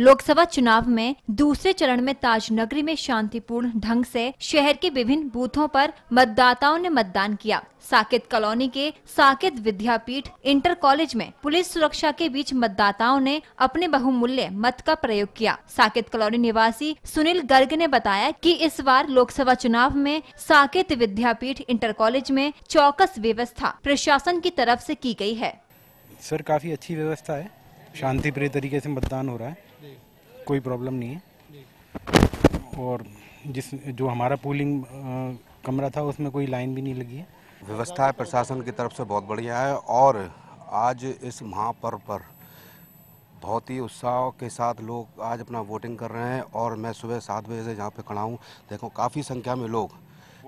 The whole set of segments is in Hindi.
लोकसभा चुनाव में दूसरे चरण में ताज नगरी में शांतिपूर्ण ढंग से शहर के विभिन्न बूथों पर मतदाताओं ने मतदान किया साकेत कॉलोनी के साकेत विद्यापीठ इंटर कॉलेज में पुलिस सुरक्षा के बीच मतदाताओं ने अपने बहुमूल्य मत का प्रयोग किया साकेत कॉलोनी निवासी सुनील गर्ग ने बताया कि इस बार लोकसभा चुनाव में साकेत विद्यापीठ इंटर कॉलेज में चौकस व्यवस्था प्रशासन की तरफ ऐसी की गयी है सर काफी अच्छी व्यवस्था है शांति प्रिय तरीके से मतदान हो रहा है कोई प्रॉब्लम नहीं है और जिस जो हमारा पोलिंग कमरा था उसमें कोई लाइन भी नहीं लगी है व्यवस्था प्रशासन की तरफ से बहुत बढ़िया है और आज इस महापर्व पर बहुत ही उत्साह के साथ लोग आज अपना वोटिंग कर रहे हैं और मैं सुबह सात बजे से यहाँ पे खड़ा हूँ देखो काफ़ी संख्या में लोग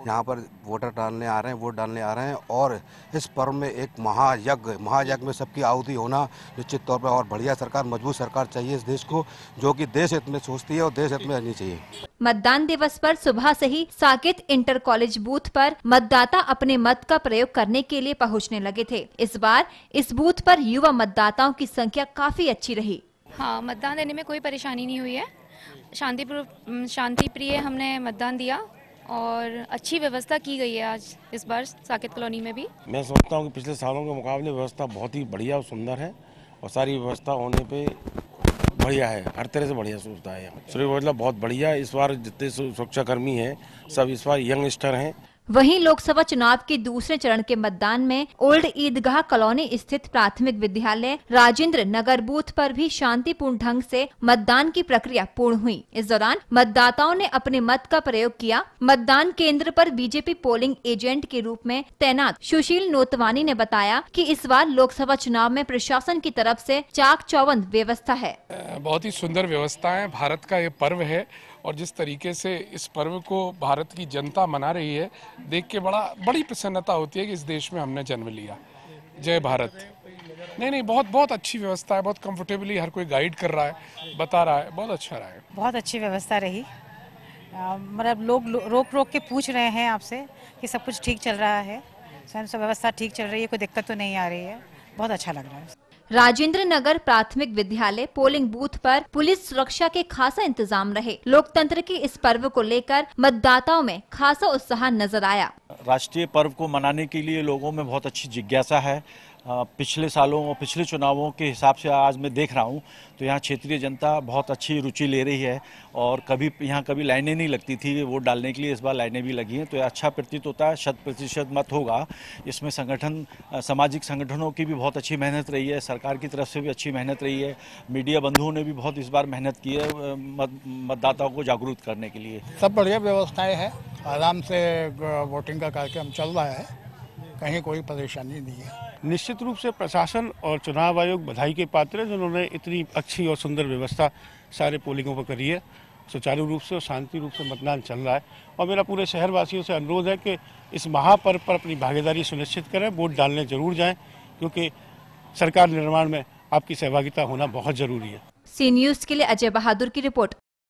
यहाँ पर वोटर डालने आ रहे हैं वोट डालने आ रहे हैं और इस पर्व में एक महायज्ञ महायज्ञ में सबकी आहुति होना निश्चित तौर पर और बढ़िया सरकार मजबूत सरकार चाहिए इस देश को जो कि देश हित में सोचती है और देश हित में रहनी चाहिए मतदान दिवस पर सुबह से ही साकेत इंटर कॉलेज बूथ पर मतदाता अपने मत का प्रयोग करने के लिए पहुँचने लगे थे इस बार इस बूथ पर युवा मतदाताओं की संख्या काफी अच्छी रही हाँ मतदान देने में कोई परेशानी नहीं हुई है शांतिपूर्व शांति प्रिय हमने मतदान दिया और अच्छी व्यवस्था की गई है आज इस बार साकेत कॉलोनी में भी मैं सोचता हूँ कि पिछले सालों के मुकाबले व्यवस्था बहुत ही बढ़िया और सुंदर है और सारी व्यवस्था होने पे बढ़िया है हर तरह से बढ़िया सुविधा है सूर्य बहुत बढ़िया इस बार जितने सुरक्षाकर्मी हैं सब इस बार यंगस्टर हैं वहीं लोकसभा चुनाव के दूसरे चरण के मतदान में ओल्ड ईदगाह कॉलोनी स्थित प्राथमिक विद्यालय राजेंद्र नगर बूथ पर भी शांतिपूर्ण ढंग से मतदान की प्रक्रिया पूर्ण हुई इस दौरान मतदाताओं ने अपने मत का प्रयोग किया मतदान केंद्र पर बीजेपी पोलिंग एजेंट के रूप में तैनात सुशील नोतवानी ने बताया कि इस बार लोकसभा चुनाव में प्रशासन की तरफ से चाक चौबंद व्यवस्था है बहुत ही सुंदर व्यवस्था है भारत का ये पर्व है और जिस तरीके से इस पर्व को भारत की जनता मना रही है देख के बड़ा बड़ी प्रसन्नता होती है कि इस देश में हमने जन्म लिया जय भारत नहीं नहीं बहुत बहुत अच्छी व्यवस्था है बहुत कंफर्टेबली हर कोई गाइड कर रहा है बता रहा है बहुत अच्छा रहा है बहुत अच्छी व्यवस्था रही मतलब लोग रोक रोक के पूछ रहे हैं आपसे कि सब कुछ ठीक चल रहा है स्वयं व्यवस्था ठीक चल रही है कोई दिक्कत तो नहीं आ रही है बहुत अच्छा लग रहा है राजेंद्र नगर प्राथमिक विद्यालय पोलिंग बूथ पर पुलिस सुरक्षा के खासा इंतजाम रहे लोकतंत्र के इस पर्व को लेकर मतदाताओं में खासा उत्साह नजर आया राष्ट्रीय पर्व को मनाने के लिए लोगों में बहुत अच्छी जिज्ञासा है पिछले सालों और पिछले चुनावों के हिसाब से आज मैं देख रहा हूं तो यहाँ क्षेत्रीय जनता बहुत अच्छी रुचि ले रही है और कभी यहाँ कभी लाइनें नहीं लगती थी वोट डालने के लिए इस बार लाइनें भी लगी हैं तो अच्छा प्रतीत होता है शत प्रतिशत मत होगा इसमें संगठन सामाजिक संगठनों की भी बहुत अच्छी मेहनत रही है सरकार की तरफ से भी अच्छी मेहनत रही है मीडिया बंधुओं ने भी बहुत इस बार मेहनत की है मतदाताओं को जागरूक करने के लिए सब बढ़िया व्यवस्थाएँ हैं आराम से वोटिंग का कार्यक्रम चल रहा है कहीं कोई परेशानी नहीं है निश्चित रूप से प्रशासन और चुनाव आयोग बधाई के पात्र हैं जिन्होंने इतनी अच्छी और सुंदर व्यवस्था सारे पोलिंगों पर करी है सुचारू रूप से और शांति रूप से मतदान चल रहा है और मेरा पूरे शहरवासियों से अनुरोध है कि इस महापर्व पर अपनी भागीदारी सुनिश्चित करें वोट डालने जरूर जाएं क्योंकि सरकार निर्माण में आपकी सहभागिता होना बहुत जरूरी है सी न्यूज के लिए अजय बहादुर की रिपोर्ट